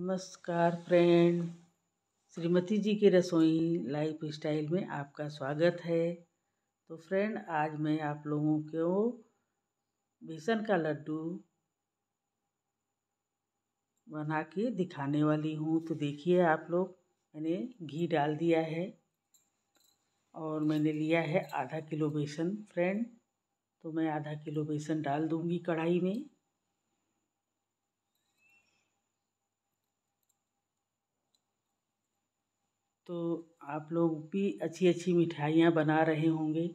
नमस्कार फ्रेंड श्रीमती जी की रसोई लाइफ स्टाइल में आपका स्वागत है तो फ्रेंड आज मैं आप लोगों को बेसन का लड्डू बना के दिखाने वाली हूँ तो देखिए आप लोग मैंने घी डाल दिया है और मैंने लिया है आधा किलो बेसन फ्रेंड तो मैं आधा किलो बेसन डाल दूँगी कढ़ाई में तो आप लोग भी अच्छी अच्छी मिठाइयाँ बना रहे होंगे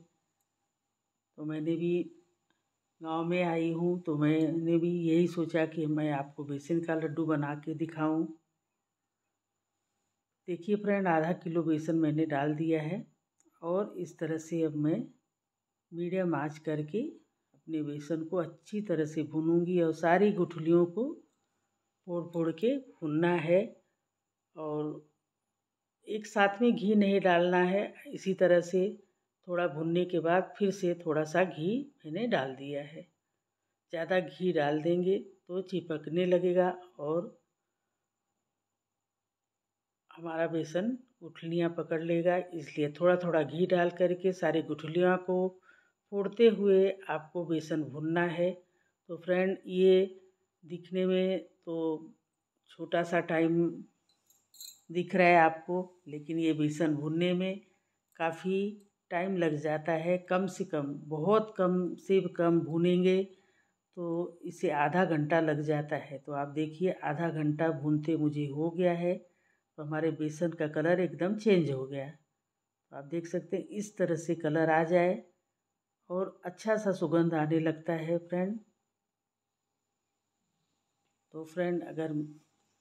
तो मैंने भी गाँव में आई हूँ तो मैंने भी यही सोचा कि मैं आपको बेसन का लड्डू बना के दिखाऊँ देखिए फ्रेंड आधा किलो बेसन मैंने डाल दिया है और इस तरह से अब मैं मीडियम आँच करके अपने बेसन को अच्छी तरह से भूनूंगी और सारी गुठलियों को फोड़ फोड़ के भुनना है और एक साथ में घी नहीं डालना है इसी तरह से थोड़ा भुनने के बाद फिर से थोड़ा सा घी मैंने डाल दिया है ज़्यादा घी डाल देंगे तो चिपकने लगेगा और हमारा बेसन गुठलियाँ पकड़ लेगा इसलिए थोड़ा थोड़ा घी डाल करके सारी गुठलियों को फोड़ते हुए आपको बेसन भुनना है तो फ्रेंड ये दिखने में तो छोटा सा टाइम दिख रहा है आपको लेकिन ये बेसन भूनने में काफ़ी टाइम लग जाता है कम से कम बहुत कम से कम भूनेंगे तो इसे आधा घंटा लग जाता है तो आप देखिए आधा घंटा भूनते मुझे हो गया है तो हमारे बेसन का कलर एकदम चेंज हो गया तो आप देख सकते हैं इस तरह से कलर आ जाए और अच्छा सा सुगंध आने लगता है फ्रेंड तो फ्रेंड अगर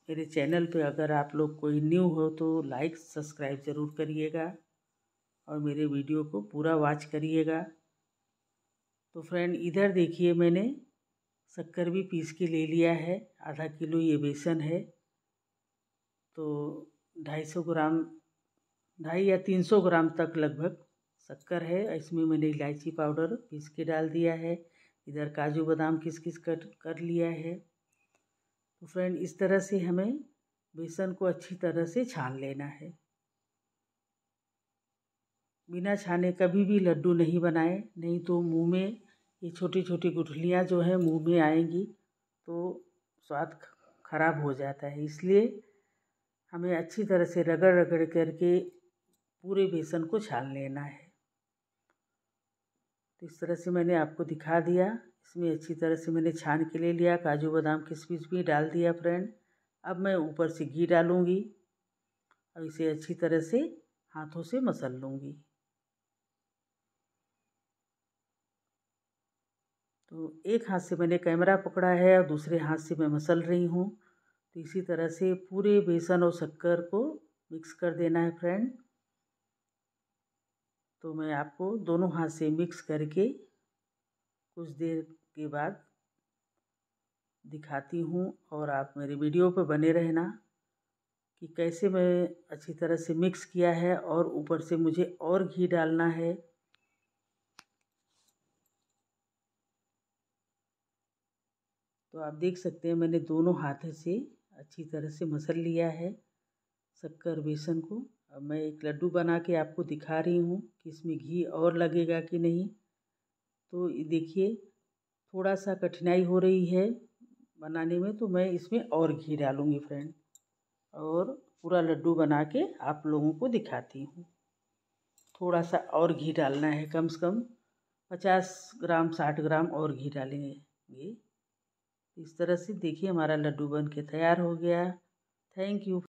मेरे चैनल पे अगर आप लोग कोई न्यू हो तो लाइक सब्सक्राइब ज़रूर करिएगा और मेरे वीडियो को पूरा वॉच करिएगा तो फ्रेंड इधर देखिए मैंने शक्कर भी पीस के ले लिया है आधा किलो ये बेसन है तो ढाई सौ ग्राम ढाई या तीन सौ ग्राम तक लगभग शक्कर है इसमें मैंने इलायची पाउडर पीस के डाल दिया है इधर काजू बादाम किस किस कट कर, कर लिया है तो फ्रेंड इस तरह से हमें बेसन को अच्छी तरह से छान लेना है बिना छाने कभी भी लड्डू नहीं बनाए नहीं तो मुंह में ये छोटी छोटी गुठलियाँ जो हैं मुंह में आएंगी तो स्वाद खराब हो जाता है इसलिए हमें अच्छी तरह से रगड़ रगड़ करके पूरे बेसन को छान लेना है तो इस तरह से मैंने आपको दिखा दिया इसमें अच्छी तरह से मैंने छान के ले लिया काजू बादाम किशमिश भी डाल दिया फ्रेंड अब मैं ऊपर से घी डालूँगी अब इसे अच्छी तरह से हाथों से मसल लूँगी तो एक हाथ से मैंने कैमरा पकड़ा है और दूसरे हाथ से मैं मसल रही हूँ तो इसी तरह से पूरे बेसन और शक्कर को मिक्स कर देना है फ्रेंड तो मैं आपको दोनों हाथ से मिक्स करके कुछ देर के बाद दिखाती हूँ और आप मेरे वीडियो पर बने रहना कि कैसे मैं अच्छी तरह से मिक्स किया है और ऊपर से मुझे और घी डालना है तो आप देख सकते हैं मैंने दोनों हाथ से अच्छी तरह से मसल लिया है शक्कर बेसन को अब मैं एक लड्डू बना के आपको दिखा रही हूँ कि इसमें घी और लगेगा कि नहीं तो देखिए थोड़ा सा कठिनाई हो रही है बनाने में तो मैं इसमें और घी डालूँगी फ्रेंड और पूरा लड्डू बना के आप लोगों को दिखाती हूँ थोड़ा सा और घी डालना है कम से कम पचास ग्राम साठ ग्राम और घी डालेंगे ये इस तरह से देखिए हमारा लड्डू बन के तैयार हो गया थैंक यू